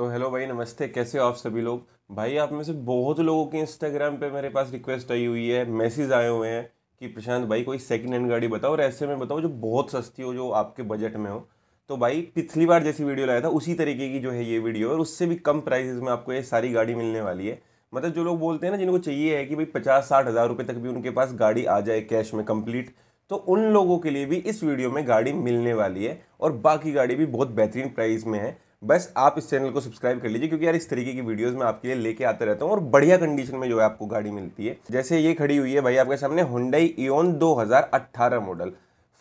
तो हेलो भाई नमस्ते कैसे हो आप सभी लोग भाई आप में से बहुत लोगों के इंस्टाग्राम पे मेरे पास रिक्वेस्ट आई हुई है मैसेज आए हुए हैं कि प्रशांत भाई कोई सेकंड हैंड गाड़ी बताओ और ऐसे में बताओ जो बहुत सस्ती हो जो आपके बजट में हो तो भाई पिछली बार जैसी वीडियो लाया था उसी तरीके की जो है ये वीडियो और उससे भी कम प्राइस में आपको ये सारी गाड़ी मिलने वाली है मतलब जो लोग बोलते हैं ना जिनको चाहिए है कि भाई पचास साठ हज़ार रुपये तक भी उनके पास गाड़ी आ जाए कैश में कंप्लीट तो उन लोगों के लिए भी इस वीडियो में गाड़ी मिलने वाली है और बाकी गाड़ी भी बहुत बेहतरीन प्राइस में है बस आप इस चैनल को सब्सक्राइब कर लीजिए क्योंकि यार इस तरीके की वीडियोस मैं आपके लिए लेके आते रहता हूँ और बढ़िया कंडीशन में जो है आपको गाड़ी मिलती है जैसे ये खड़ी हुई है भाई आपके सामने हुंडई इओन दो मॉडल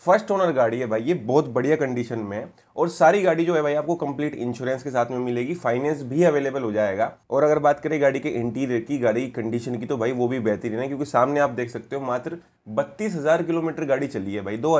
फर्स्ट ओनर गाड़ी है भाई ये बहुत बढ़िया कंडीशन में है और सारी गाड़ी जो है भाई आपको कंप्लीट इंश्योरेंस के साथ में मिलेगी फाइनेंस भी अवेलेबल हो जाएगा और अगर बात करें गाड़ी के इंटीरियर की गाड़ी की कंडीशन की तो भाई वो भी बेहतरीन है क्योंकि सामने आप देख सकते हो मात्र बत्तीस हज़ार किलोमीटर गाड़ी चली है भाई दो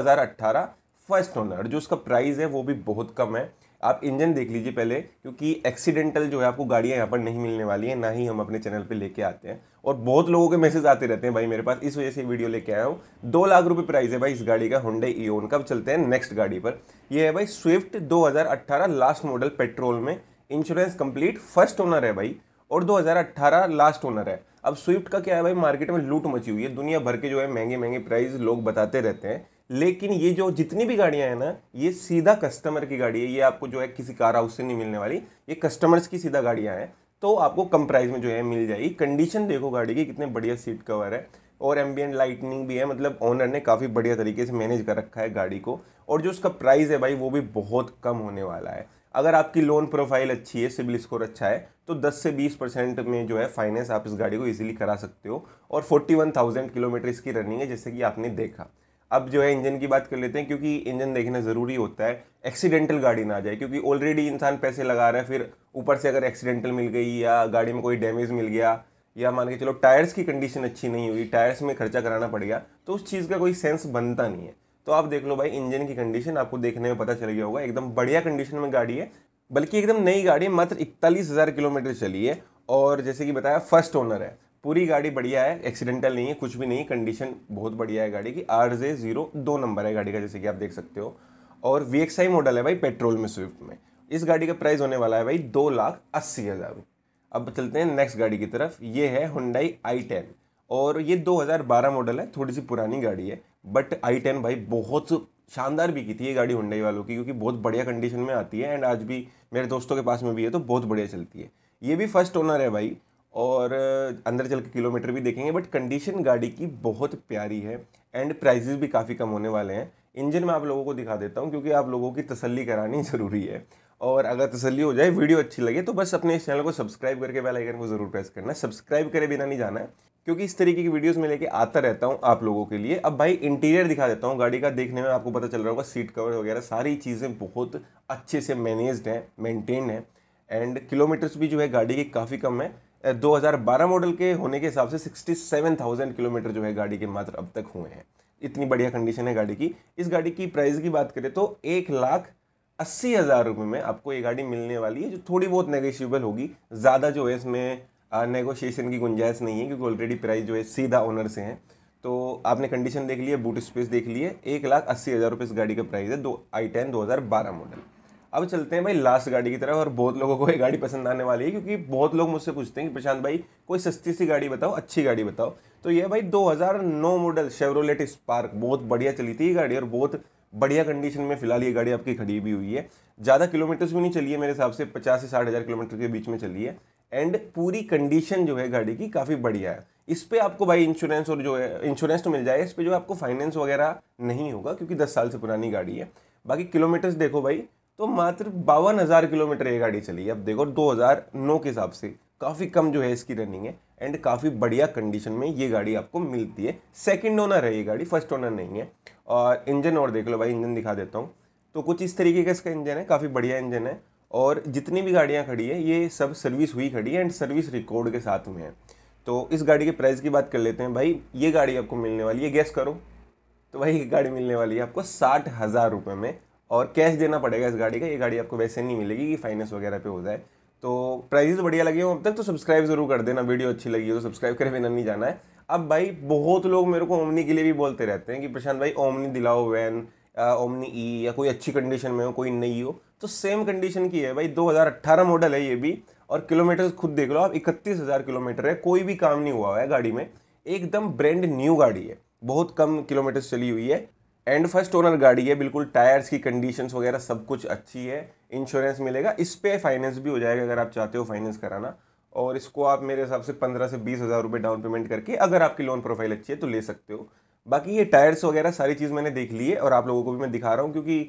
फर्स्ट ओनर जो उसका प्राइस है वो भी बहुत कम है आप इंजन देख लीजिए पहले क्योंकि एक्सीडेंटल जो है आपको गाड़ियाँ यहाँ पर नहीं मिलने वाली हैं ना ही हम अपने चैनल पर लेके आते हैं और बहुत लोगों के मैसेज आते रहते हैं भाई मेरे पास इस वजह से वीडियो लेके आया हूँ दो लाख रुपये प्राइस है भाई इस गाड़ी का होंडे ईओन का चलते हैं नेक्स्ट गाड़ी पर यह है भाई स्विफ्ट दो लास्ट मॉडल पेट्रोल में इंश्योरेंस कंप्लीट फर्स्ट ओनर है भाई और 2018 लास्ट ओनर है अब स्विफ्ट का क्या है भाई मार्केट में लूट मची हुई है दुनिया भर के जो है महंगे महंगे प्राइस लोग बताते रहते हैं लेकिन ये जो जितनी भी गाड़ियाँ हैं ना ये सीधा कस्टमर की गाड़ी है ये आपको जो है किसी कार हाउस से नहीं मिलने वाली ये कस्टमर्स की सीधा गाड़ियाँ हैं तो आपको कम प्राइस में जो है मिल जाएगी कंडीशन देखो गाड़ी की कितने बढ़िया सीट कवर है और एम्बियन लाइटनिंग भी है मतलब ओनर ने काफ़ी बढ़िया तरीके से मैनेज कर रखा है गाड़ी को और जो उसका प्राइस है भाई वो भी बहुत कम होने वाला है अगर आपकी लोन प्रोफाइल अच्छी है सिविल स्कोर अच्छा है तो 10 से 20 परसेंट में जो है फाइनेंस आप इस गाड़ी को इजीली करा सकते हो और 41,000 किलोमीटर इसकी रनिंग है जैसे कि आपने देखा अब जो है इंजन की बात कर लेते हैं क्योंकि इंजन देखना ज़रूरी होता है एक्सीडेंटल गाड़ी ना आ जाए क्योंकि ऑलरेडी इंसान पैसे लगा रहा है फिर ऊपर से अगर एक्सीडेंटल मिल गई या गाड़ी में कोई डैमेज मिल गया या मान के चलो टायर्स की कंडीशन अच्छी नहीं हुई टायर्स में खर्चा कराना पड़ गया तो उस चीज़ का कोई सेंस बनता नहीं है तो आप देख लो भाई इंजन की कंडीशन आपको देखने में पता चल गया होगा एकदम बढ़िया कंडीशन में गाड़ी है बल्कि एकदम नई गाड़ी मात्र इकतालीस हज़ार किलोमीटर चली है और जैसे कि बताया फर्स्ट ओनर है पूरी गाड़ी बढ़िया है एक्सीडेंटल नहीं है कुछ भी नहीं कंडीशन बहुत बढ़िया है गाड़ी की आर जे जीरो दो नंबर है गाड़ी का जैसे कि आप देख सकते हो और वी एक्स आई मॉडल है भाई पेट्रोल में स्विफ्ट में इस गाड़ी का प्राइस होने वाला है भाई दो लाख अस्सी हज़ार अब चलते हैं नेक्स्ट गाड़ी की तरफ ये है हुंडई आई टेन और ये 2012 मॉडल है थोड़ी सी पुरानी गाड़ी है बट आई टेन भाई बहुत शानदार भी की थी ये गाड़ी हुंडई वालों की क्योंकि बहुत बढ़िया कंडीशन में आती है एंड आज भी मेरे दोस्तों के पास में भी है तो बहुत बढ़िया चलती है ये भी फर्स्ट ओनर है भाई और अंदर चल के किलोमीटर भी देखेंगे बट कंडीशन गाड़ी की बहुत प्यारी है एंड प्राइजेज भी काफ़ी कम होने वाले हैं इंजन मैं आप लोगों को दिखा देता हूँ क्योंकि आप लोगों की तसल्ली करानी ज़रूरी है और अगर तसल्ली हो जाए वीडियो अच्छी लगे तो बस अपने इस चैनल को सब्सक्राइब करके बेल आइकन को ज़रूर प्रेस करना है सब्सक्राइब करे बिना नहीं जाना है क्योंकि इस तरीके की वीडियोस में लेके आता रहता हूँ आप लोगों के लिए अब भाई इंटीरियर दिखा देता हूँ गाड़ी का देखने में आपको पता चल रहा होगा सीट कवर वगैरह सारी चीज़ें बहुत अच्छे से मैनेज्ड हैं मेनटेन है एंड किलोमीटर्स भी जो है गाड़ी के काफ़ी कम है 2012 मॉडल के होने के हिसाब से 67,000 किलोमीटर जो है गाड़ी के मात्र अब तक हुए हैं इतनी बढ़िया कंडीशन है गाड़ी की इस गाड़ी की प्राइस की बात करें तो एक लाख अस्सी हज़ार रुपये में आपको ये गाड़ी मिलने वाली है जो थोड़ी बहुत नेगोशियबल होगी ज़्यादा जो है इसमें नेगोशिएशन की गुंजाइश नहीं है क्योंकि ऑलरेडी प्राइस जो है सीधा ओनर से है तो आपने कंडीशन देख ली है बूट स्पेस देख ली है एक लाख अस्सी हज़ार रुपये इस गाड़ी का प्राइस है दो आई टेन दो हज़ार बारह मॉडल अब चलते हैं भाई लास्ट गाड़ी की तरफ और बहुत लोगों को ये गाड़ी पसंद आने वाली है क्योंकि बहुत लोग मुझसे पूछते हैं कि प्रशांत भाई कोई सस्ती सी गाड़ी बताओ अच्छी गाड़ी बताओ तो ये भाई 2009 मॉडल शेवरोलेट स्पार्क बहुत बढ़िया चली थी ये गाड़ी और बहुत बढ़िया कंडीशन में फिलहाल ये गाड़ी आपकी खड़ी भी हुई है ज़्यादा किलोमीटर्स भी नहीं चली है मेरे हिसाब से पचास से साठ हज़ार किलोमीटर के बीच में चली है एंड पूरी कंडीशन जो है गाड़ी की काफ़ी बढ़िया है इस पर आपको भाई इंश्योरेंस और जो है इंश्योरेंस तो मिल जाएगा इस पर जो आपको फाइनेंस वगैरह नहीं होगा क्योंकि दस साल से पुरानी गाड़ी है बाकी किलोमीटर्स देखो भाई तो मात्र बावन हज़ार किलोमीटर ये गाड़ी चली है अब देखो 2009 के हिसाब से काफ़ी कम जो है इसकी रनिंग है एंड काफ़ी बढ़िया कंडीशन में ये गाड़ी आपको मिलती है सेकंड ओनर है ये गाड़ी फर्स्ट ओनर नहीं है और इंजन और देख लो भाई इंजन दिखा देता हूँ तो कुछ इस तरीके का इसका इंजन है काफ़ी बढ़िया इंजन है और जितनी भी गाड़ियाँ खड़ी है ये सब सर्विस हुई खड़ी है एंड सर्विस रिकॉर्ड के साथ में है तो इस गाड़ी के प्राइस की बात कर लेते हैं भाई ये गाड़ी आपको मिलने वाली है गैस करो तो भाई ये गाड़ी मिलने वाली है आपको साठ हज़ार रुपये में और कैश देना पड़ेगा इस गाड़ी का ये गाड़ी आपको वैसे नहीं मिलेगी कि फाइनेंस वगैरह पे हो जाए तो प्राइजेस बढ़िया लगे हो अब तक तो सब्सक्राइब जरूर कर देना वीडियो अच्छी लगी हो तो सब्सक्राइब करे बिना नहीं जाना है अब भाई बहुत लोग मेरे को ओमनी के लिए भी बोलते रहते हैं कि प्रशांत भाई ओमनी दिलाओ वैन ओमनी ई या कोई अच्छी कंडीशन में हो कोई नई हो तो सेम कंडीशन की है भाई 2018 मॉडल है ये भी और किलोमीटर खुद देख लो आप इकतीस हज़ार किलोमीटर है कोई भी काम नहीं हुआ है गाड़ी में एकदम ब्रांड न्यू गाड़ी है बहुत कम किलोमीटर चली हुई है एंड फर्स्ट ओनर गाड़ी है बिल्कुल टायर्स की कंडीशन वगैरह सब कुछ अच्छी है इंश्योरेंस मिलेगा इस पर फाइनेंस भी हो जाएगा अगर आप चाहते हो फाइनेंस कराना और इसको आप मेरे हिसाब से पंद्रह से बीस हज़ार रुपये डाउन पेमेंट करके अगर आपकी लोन प्रोफाइल अच्छी है तो ले सकते हो बाकी ये टायर्स वगैरह सारी चीज़ मैंने देख ली है और आप लोगों को भी मैं दिखा रहा हूँ क्योंकि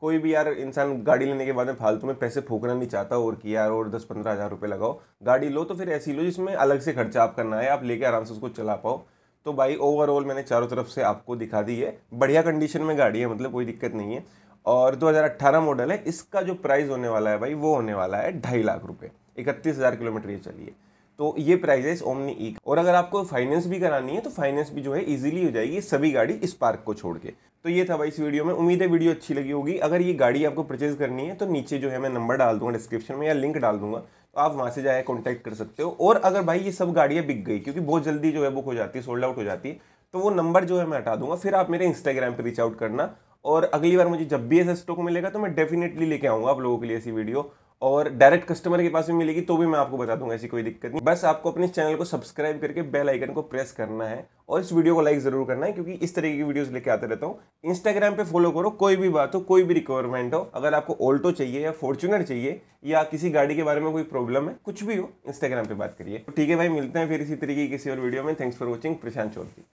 कोई भी यार इंसान गाड़ी लेने के बाद में फालतू में पैसे फूकना नहीं चाहता और कि यार और दस पंद्रह हज़ार रुपये लगाओ गाड़ी लो तो फिर ऐसी लो जिसमें अलग से खर्चा आप करना है आप लेके आराम से उसको चला पाओ तो भाई ओवरऑल मैंने चारों तरफ से आपको दिखा दी है बढ़िया कंडीशन में गाड़ी है मतलब कोई दिक्कत नहीं है और 2018 मॉडल है इसका जो प्राइस होने वाला है भाई वो होने वाला है ढाई लाख रुपये इकतीस हज़ार किलोमीटर ये चलिए तो ये प्राइस है इस ओमनी ई e और अगर आपको फाइनेंस भी करानी है तो फाइनेंस भी जो है इजीली हो जाएगी सभी गाड़ी इस पार्क को छोड़ के तो ये था भाई इस वीडियो में उम्मीद है वीडियो अच्छी लगी होगी अगर ये गाड़ी आपको परचेज करनी है तो नीचे जो है मैं नंबर डाल दूंगा डिस्क्रिप्शन में या लिंक डाल दूंगा आप वहां से जाए कॉन्टेक्ट कर सकते हो और अगर भाई ये सब गाड़ियां बिक गई क्योंकि बहुत जल्दी जो है बुक हो जाती है सोल्ड आउट हो जाती है तो वो नंबर जो है मैं हटा दूंगा फिर आप मेरे इंस्टाग्राम पर रीच आउट करना और अगली बार मुझे जब भी ऐसा स्टॉक मिलेगा तो मैं डेफिनेटली लेके आऊंगा आप लोगों के लिए ऐसी वीडियो और डायरेक्ट कस्टमर के पास भी मिलेगी तो भी मैं आपको बता दूंगा ऐसी कोई दिक्कत नहीं बस आपको अपने चैनल को सब्सक्राइब करके बेल आइकन को प्रेस करना है और इस वीडियो को लाइक ज़रूर करना है क्योंकि इस तरीके की वीडियोस लेके आते रहता हूँ इंस्टाग्राम पे फॉलो करो कोई भी बात हो कोई भी रिक्वायरमेंट हो अगर आपको ऑल्टो चाहिए या फॉर्चुनर चाहिए या किसी गाड़ी के बारे में कोई प्रॉब्लम है कुछ भी हो इंस्टाग्राम पर बात करिए तो ठीक है भाई मिलते हैं फिर इसी तरीके की किसी और वीडियो में thanks for watching Prashant Chaudhary